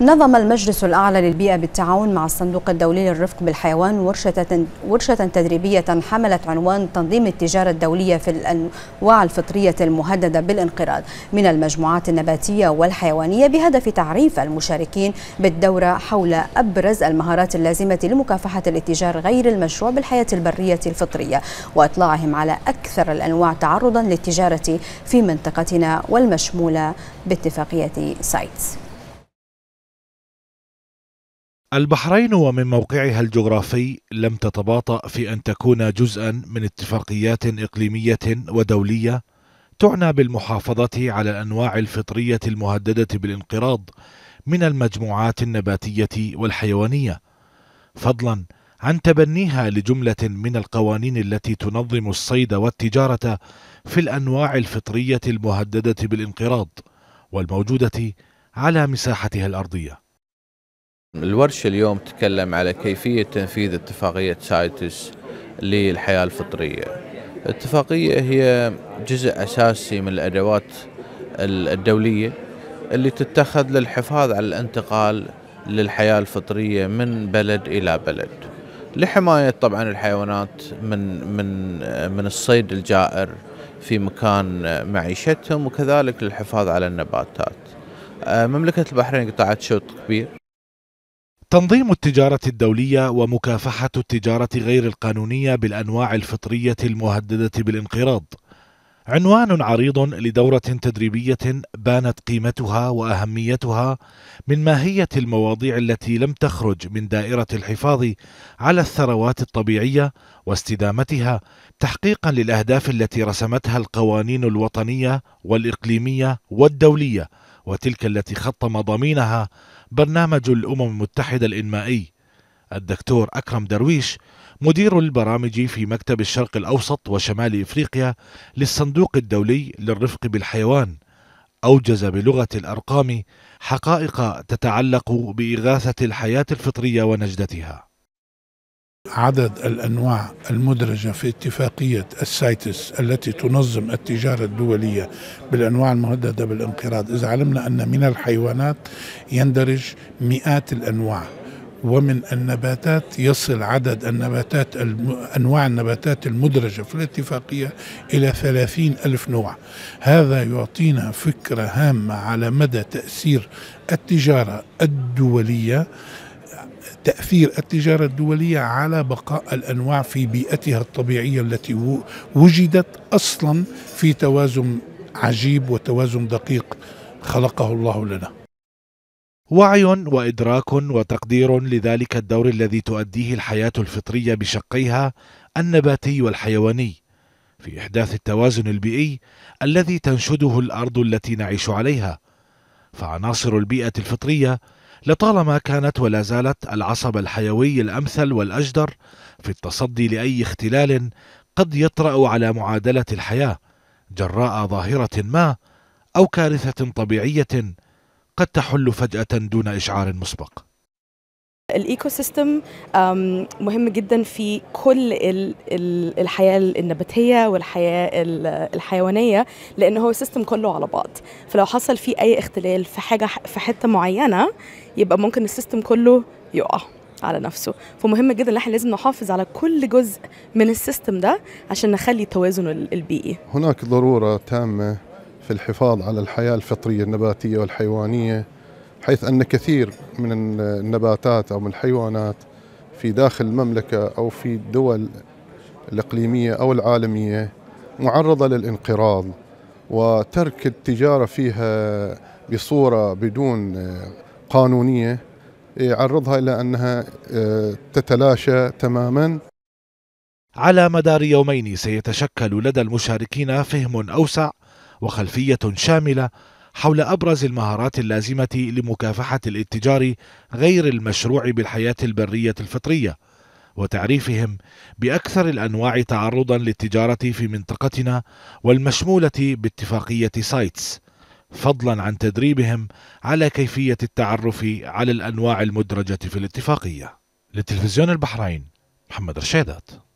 نظم المجلس الأعلى للبيئة بالتعاون مع الصندوق الدولي للرفق بالحيوان ورشة, ورشة تدريبية حملت عنوان تنظيم التجارة الدولية في الأنواع الفطرية المهددة بالانقراض من المجموعات النباتية والحيوانية بهدف تعريف المشاركين بالدورة حول أبرز المهارات اللازمة لمكافحة الاتجار غير المشروع بالحياة البرية الفطرية وإطلاعهم على أكثر الأنواع تعرضا للتجارة في منطقتنا والمشمولة باتفاقية سايتس البحرين ومن موقعها الجغرافي لم تتباطأ في أن تكون جزءا من اتفاقيات إقليمية ودولية تعنى بالمحافظة على الأنواع الفطرية المهددة بالانقراض من المجموعات النباتية والحيوانية، فضلا عن تبنيها لجملة من القوانين التي تنظم الصيد والتجارة في الأنواع الفطرية المهددة بالانقراض والموجودة على مساحتها الأرضية. الورشة اليوم تتكلم على كيفية تنفيذ اتفاقية سايتس للحياة الفطرية الاتفاقية هي جزء أساسي من الأدوات الدولية اللي تتخذ للحفاظ على الانتقال للحياة الفطرية من بلد إلى بلد لحماية طبعا الحيوانات من من من الصيد الجائر في مكان معيشتهم وكذلك للحفاظ على النباتات آه، مملكة البحرين قطعت شوط كبير تنظيم التجارة الدولية ومكافحة التجارة غير القانونية بالأنواع الفطرية المهددة بالانقراض عنوان عريض لدورة تدريبية بانت قيمتها وأهميتها من ماهية المواضيع التي لم تخرج من دائرة الحفاظ على الثروات الطبيعية واستدامتها تحقيقا للأهداف التي رسمتها القوانين الوطنية والإقليمية والدولية وتلك التي خط مضامينها برنامج الأمم المتحدة الإنمائي الدكتور أكرم درويش مدير البرامج في مكتب الشرق الأوسط وشمال إفريقيا للصندوق الدولي للرفق بالحيوان أوجز بلغة الأرقام حقائق تتعلق بإغاثة الحياة الفطرية ونجدتها عدد الانواع المدرجه في اتفاقيه السايتس التي تنظم التجاره الدوليه بالانواع المهدده بالانقراض، اذا علمنا ان من الحيوانات يندرج مئات الانواع ومن النباتات يصل عدد النباتات الم... أنواع النباتات المدرجة في الاتفاقية إلى ثلاثين ألف نوع هذا يعطينا فكرة هامة على مدى تأثير التجارة الدولية تأثير التجارة الدولية على بقاء الأنواع في بيئتها الطبيعية التي وجدت أصلا في توازن عجيب وتوازن دقيق خلقه الله لنا وعي وادراك وتقدير لذلك الدور الذي تؤديه الحياه الفطريه بشقيها النباتي والحيواني في احداث التوازن البيئي الذي تنشده الارض التي نعيش عليها فعناصر البيئه الفطريه لطالما كانت ولا زالت العصب الحيوي الامثل والاجدر في التصدي لاي اختلال قد يطرا على معادله الحياه جراء ظاهره ما او كارثه طبيعيه قد تحل فجاه دون اشعار مسبق الايكو سيستم مهم جدا في كل الحياه النباتيه والحياه الحيوانيه لان هو سيستم كله على بعض فلو حصل فيه اي اختلال في حاجه في حته معينه يبقى ممكن السيستم كله يقع على نفسه فمهم جدا ان احنا لازم نحافظ على كل جزء من السيستم ده عشان نخلي التوازن البيئي e. هناك ضروره تامه في الحفاظ على الحياه الفطريه النباتيه والحيوانيه حيث أن كثير من النباتات أو من الحيوانات في داخل المملكة أو في الدول الإقليمية أو العالمية معرضة للانقراض وترك التجارة فيها بصورة بدون قانونية يعرضها إلى أنها آه، تتلاشى تماما على مدار يومين سيتشكل لدى المشاركين فهم أوسع وخلفية شاملة حول أبرز المهارات اللازمة لمكافحة الاتجار غير المشروع بالحياة البرية الفطرية وتعريفهم بأكثر الأنواع تعرضا للتجارة في منطقتنا والمشمولة باتفاقية سايتس فضلا عن تدريبهم على كيفية التعرف على الأنواع المدرجة في الاتفاقية لتلفزيون البحرين محمد رشيدات